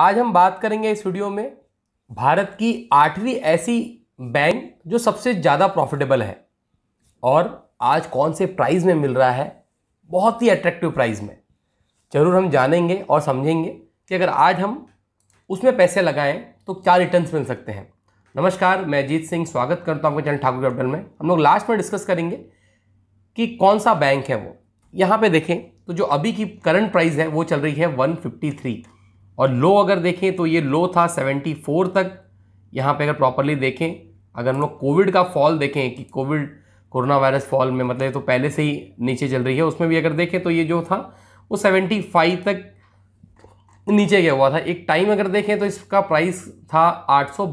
आज हम बात करेंगे इस वीडियो में भारत की आठवीं ऐसी बैंक जो सबसे ज़्यादा प्रॉफिटेबल है और आज कौन से प्राइस में मिल रहा है बहुत ही अट्रैक्टिव प्राइस में ज़रूर हम जानेंगे और समझेंगे कि अगर आज हम उसमें पैसे लगाएं तो क्या रिटर्न्स मिल सकते हैं नमस्कार मैं अजीत सिंह स्वागत करता हूँ आपके चैनल ठाकुर कैपिटल में हम लोग लास्ट में डिस्कस करेंगे कि कौन सा बैंक है वो यहाँ पर देखें तो जो अभी की करंट प्राइस है वो चल रही है वन और लो अगर देखें तो ये लो था 74 तक यहाँ पे अगर प्रॉपरली देखें अगर हम लोग कोविड का फॉल देखें कि कोविड कोरोना वायरस फॉल में मतलब तो पहले से ही नीचे चल रही है उसमें भी अगर देखें तो ये जो था वो 75 तक नीचे गया हुआ था एक टाइम अगर देखें तो इसका प्राइस था आठ सौ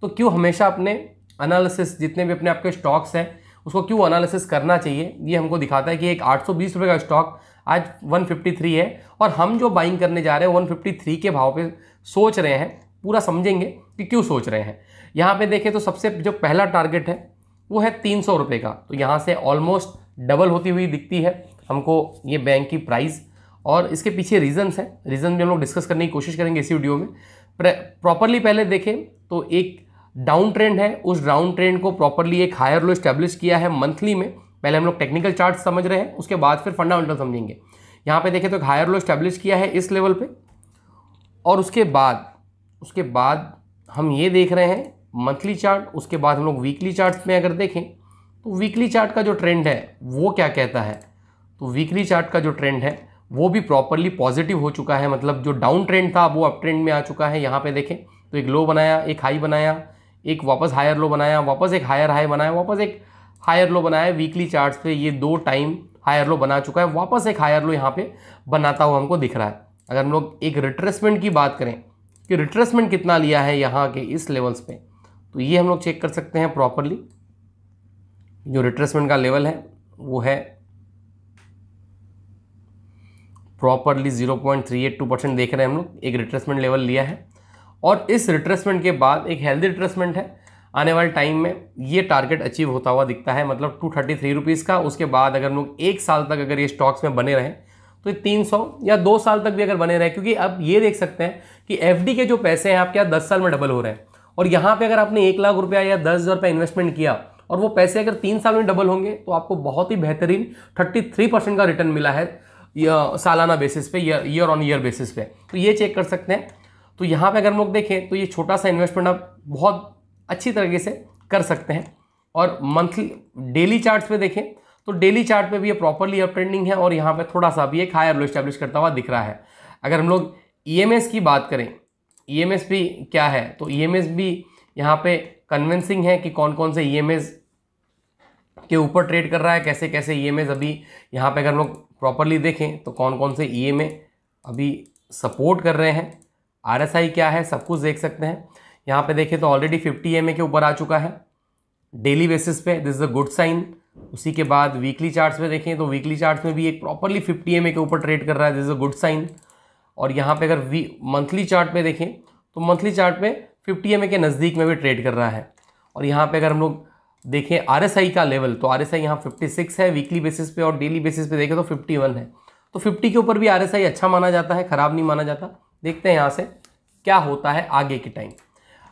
तो क्यों हमेशा अपने अनालिसिस जितने भी अपने आपके स्टॉक्स हैं उसको क्यों एनालिसिस करना चाहिए ये हमको दिखाता है कि एक आठ का स्टॉक आज 153 है और हम जो बाइंग करने जा रहे हैं 153 के भाव पे सोच रहे हैं पूरा समझेंगे कि क्यों सोच रहे हैं यहाँ पे देखें तो सबसे जो पहला टारगेट है वो है तीन सौ रुपये का तो यहाँ से ऑलमोस्ट डबल होती हुई दिखती है हमको ये बैंक की प्राइस और इसके पीछे रीजंस हैं रीज़न भी हम लोग डिस्कस करने की कोशिश करेंगे इसी वीडियो में प्रॉपरली पहले देखें तो एक डाउन ट्रेंड है उस डाउन ट्रेंड को प्रॉपरली एक हायर लो स्टैब्लिश किया है मंथली में पहले हम लोग टेक्निकल चार्ट समझ रहे हैं उसके बाद फिर फंडामेंटल समझेंगे यहाँ पे देखें तो एक हायर लो स्टैब्लिश किया है इस लेवल पे और उसके बाद उसके बाद हम ये देख रहे हैं मंथली चार्ट उसके बाद हम लोग वीकली चार्ट में अगर देखें तो वीकली चार्ट का जो ट्रेंड है वो क्या कहता है तो वीकली चार्ट का जो ट्रेंड है वो भी प्रॉपरली पॉजिटिव हो चुका है मतलब जो डाउन ट्रेंड था वो अप ट्रेंड में आ चुका है यहाँ पर देखें तो एक लो बनाया एक हाई बनाया एक वापस हायर लो बनाया वापस एक हायर हाई बनाया वापस एक हायर लो बनाया वीकली चार्ट्स पे ये दो टाइम हायर लो बना चुका है वापस एक हायर लो यहाँ पे बनाता हुआ हमको दिख रहा है अगर हम लोग एक रिट्रेसमेंट की बात करें कि रिट्रेसमेंट कितना लिया है यहाँ के इस लेवल्स पे तो ये हम लोग चेक कर सकते हैं प्रॉपरली जो रिट्रेसमेंट का लेवल है वो है properly zero point three eight two percent देख रहे हैं हम लोग एक रिट्रेसमेंट लेवल लिया है और इस रिट्रेसमेंट के बाद एक हेल्दी रिट्रेसमेंट है आने वाले टाइम में ये टारगेट अचीव होता हुआ दिखता है मतलब टू थर्टी थ्री रुपीज़ का उसके बाद अगर लोग एक साल तक अगर ये स्टॉक्स में बने रहें तो तीन सौ या दो साल तक भी अगर बने रहें क्योंकि आप ये देख सकते हैं कि एफ के जो पैसे हैं आपके यहाँ दस साल में डबल हो रहे हैं और यहाँ पर अगर आपने एक लाख रुपया या दस हज़ार रुपया इन्वेस्टमेंट किया और वो पैसे अगर तीन साल में डबल होंगे तो आपको बहुत ही बेहतरीन थर्टी थ्री परसेंट का रिटर्न मिला है सालाना बेसिस पे ईयर ऑन ईयर बेसिस पे तो ये चेक कर सकते हैं तो यहाँ पे अगर हम लोग देखें तो ये छोटा सा इन्वेस्टमेंट आप बहुत अच्छी तरीके से कर सकते हैं और मंथली डेली चार्ट्स पे देखें तो डेली चार्ट पे भी ये प्रॉपरली अप ट्रेंडिंग है और यहाँ पे थोड़ा सा भी एक हायर लो इस्टेब्लिश करता हुआ दिख रहा है अगर हम लोग ई e की बात करें ई e भी क्या है तो ई e भी यहाँ पर कन्विंसिंग है कि कौन कौन से ई के ऊपर ट्रेड कर रहा है कैसे कैसे ई अभी यहाँ पे अगर हम लोग प्रॉपरली देखें तो कौन कौन से ई अभी सपोर्ट कर रहे हैं आर क्या है सब कुछ देख सकते हैं यहाँ पे देखें तो ऑलरेडी फिफ्टी एम के ऊपर आ चुका है डेली बेसिस पे this is a good sign उसी के बाद वीकली चार्ट्स में देखें तो वीकली चार्ट्स में भी एक प्रॉपरली फिफ्टी एम के ऊपर ट्रेड कर रहा है this is a good sign और यहाँ पे अगर वी मंथली चार्ट में देखें तो मंथली चार्ट में फिफ्टी एम के नज़दीक में भी ट्रेड कर रहा है और यहाँ पर अगर हम लोग देखें आर का लेवल तो आर एस आई यहाँ फिफ्टी सिक्स है वीकली बेसिस पे और डेली बेसिस पे देखें तो फिफ्टी वन है तो फिफ्टी के ऊपर भी आर एस आई अच्छा माना जाता है ख़राब नहीं माना जाता देखते हैं यहाँ से क्या होता है आगे के टाइम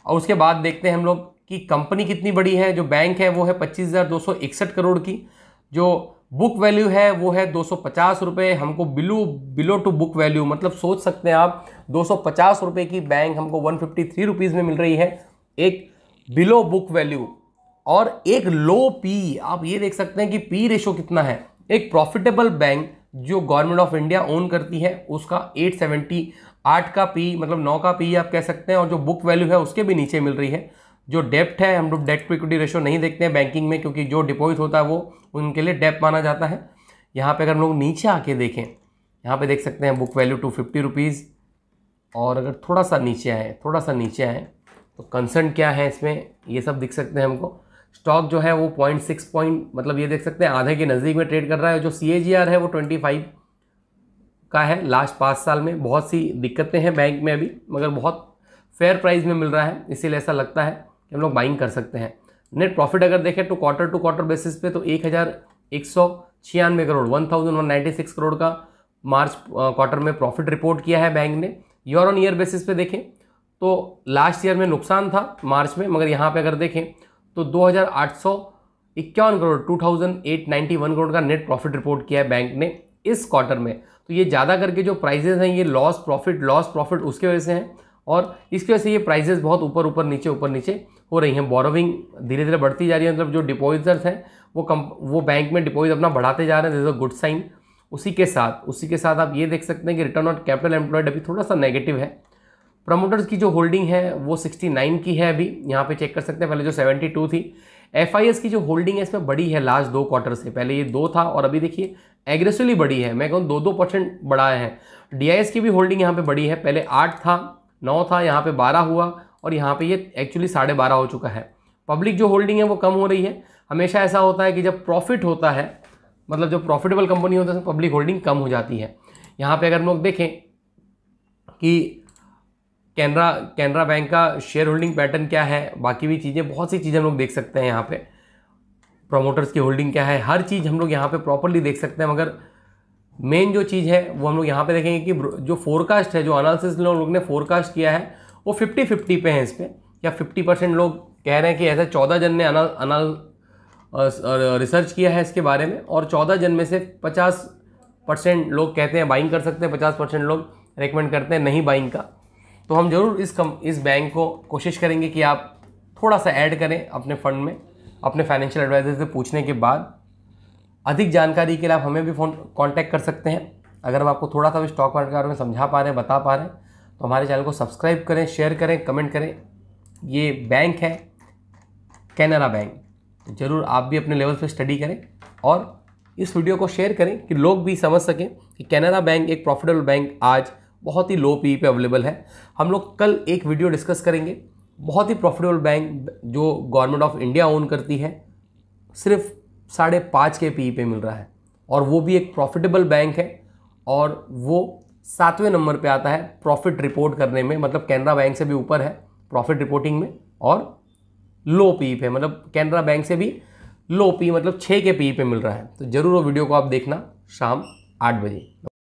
और उसके बाद देखते हैं हम लोग कि कंपनी कितनी बड़ी है जो बैंक है वो है पच्चीस हज़ार दो सौ इकसठ करोड़ की जो बुक वैल्यू है वो है दो सौ पचास हमको below below to book value मतलब सोच सकते हैं आप दो सौ पचास की बैंक हमको वन फिफ्टी थ्री रुपीज़ में मिल रही है एक बिलो बुक वैल्यू और एक लो पी आप ये देख सकते हैं कि पी रेशो कितना है एक प्रॉफिटेबल बैंक जो गवर्नमेंट ऑफ इंडिया ओन करती है उसका 870 आठ का पी मतलब नौ का पी आप कह सकते हैं और जो बुक वैल्यू है उसके भी नीचे मिल रही है जो डेप्ट है हम लोग डेट टू इक्विटी रेशो नहीं देखते हैं बैंकिंग में क्योंकि जो डिपॉजिट होता है वो उनके लिए डेप माना जाता है यहाँ पे अगर हम लोग नीचे आके देखें यहाँ पे देख सकते हैं book value two fifty rupees और अगर थोड़ा सा नीचे आए थोड़ा सा नीचे आए तो कंसर्न क्या है इसमें ये सब दिख सकते हैं हमको स्टॉक जो है वो पॉइंट सिक्स पॉइंट मतलब ये देख सकते हैं आधे के नज़दीक में ट्रेड कर रहा है जो सी है वो ट्वेंटी फाइव का है लास्ट पाँच साल में बहुत सी दिक्कतें हैं बैंक में अभी मगर बहुत फेयर प्राइस में मिल रहा है इसीलिए ऐसा लगता है कि हम लोग बाइंग कर सकते हैं नेट प्रॉफिट अगर देखें तो क्वार्टर टू क्वार्टर बेसिस पे तो एक हज़ार एक सौ छियानवे crore one thousand one ninety six crore का मार्च क्वार्टर में प्रॉफिट रिपोर्ट किया है बैंक ने ईयर ऑन ईयर बेसिस पे देखें तो लास्ट ईयर में नुकसान था मार्च में मगर यहाँ पे अगर देखें तो दो हज़ार आठ सौ इक्यावन crore two thousand eight ninety one crore का नेट प्रॉफिट रिपोर्ट किया है बैंक ने इस क्वार्टर में तो ये ज़्यादा करके जो प्राइजेज़ हैं ये लॉस प्रॉफिट लॉस प्रॉफिट उसके वजह से हैं और इसकी वजह से ये प्राइजेस बहुत ऊपर ऊपर नीचे ऊपर नीचे हो रही हैं बोरोविंग धीरे धीरे बढ़ती जा रही है मतलब जो डिपोजिटर्स हैं वो कम वो बैंक में डिपॉजिट अपना बढ़ाते जा रहे हैं दिस अ गुड साइन उसी के साथ उसी के साथ आप ये देख सकते हैं कि रिटर्न ऑन कैपिटल एम्प्लॉयड अभी थोड़ा सा नेगेटिव है प्रमोटर्स की जो होल्डिंग है वो 69 की है अभी यहाँ पे चेक कर सकते हैं पहले जो 72 थी एफ की जो होल्डिंग है इसमें बड़ी है लास्ट दो क्वार्टर से पहले ये दो था और अभी देखिए एग्रेसिवली बड़ी है मैं कहूँ दो दो परसेंट बढ़ाए है डी की भी होल्डिंग यहाँ पर बड़ी है पहले आठ था नौ था यहाँ पर बारह हुआ और यहाँ पर ये एक्चुअली साढ़े बारह हो चुका है पब्लिक जो होल्डिंग है वो कम हो रही है हमेशा ऐसा होता है कि जब प्रॉफिट होता है मतलब जो प्रॉफिटेबल कंपनी होती है पब्लिक तो होल्डिंग कम हो जाती है यहाँ पर अगर हम लोग देखें कि कैनरा कैनरा बैंक का शेयर होल्डिंग पैटर्न क्या है बाकी भी चीज़ें बहुत सी चीज़ें हम लोग देख सकते हैं यहाँ पे प्रोमोटर्स की होल्डिंग क्या है हर चीज़ हम लोग यहाँ पे प्रॉपरली देख सकते हैं मगर मेन जो चीज़ है वो हम लोग यहाँ पे देखेंगे कि जो फोरकास्ट है जो अनालिसिस लोग ने फोरकास्ट किया है वो फिफ्टी फिफ्टी पे है इस पर या फिफ्टी परसेंट लोग कह रहे हैं कि ऐसे चौदह जन ने अनाल अनाल रिसर्च किया है इसके बारे में और चौदह जन में से पचास परसेंट लोग कहते हैं बाइंग कर सकते हैं पचास परसेंट लोग रिकमेंड करते हैं नहीं बाइंग का तो हम जरूर इस कम इस बैंक को कोशिश करेंगे कि आप थोड़ा सा ऐड करें अपने फ़ंड में अपने फाइनेंशियल एडवाइज़र से पूछने के बाद अधिक जानकारी के लिए आप हमें भी फ़ोन कॉन्टैक्ट कर सकते हैं अगर हम आपको थोड़ा सा भी स्टॉक मार्केट के बारे में समझा पा रहे हैं बता पा रहे हैं तो हमारे चैनल को सब्सक्राइब करें शेयर करें कमेंट करें ये बैंक है कैनरा बैंक ज़रूर आप भी अपने लेवल पर स्टडी करें और इस वीडियो को शेयर करें कि लोग भी समझ सकें कि कैनरा बैंक एक प्रॉफिटेबल बैंक आज बहुत ही लो पी e पे अवेलेबल है हम लोग कल एक वीडियो डिस्कस करेंगे बहुत ही प्रॉफिटेबल बैंक जो गवर्नमेंट ऑफ इंडिया ओन करती है सिर्फ साढ़े पाँच के पी e पे मिल रहा है और वो भी एक प्रॉफिटेबल बैंक है और वो सातवें नंबर पे आता है प्रॉफिट रिपोर्ट करने में मतलब कैनरा बैंक से भी ऊपर है प्रॉफिट रिपोर्टिंग में और लो पी e पे मतलब कैनरा बैंक से भी लो पी मतलब छः के पी पे मिल रहा है तो ज़रूर वो वीडियो को आप देखना शाम आठ बजे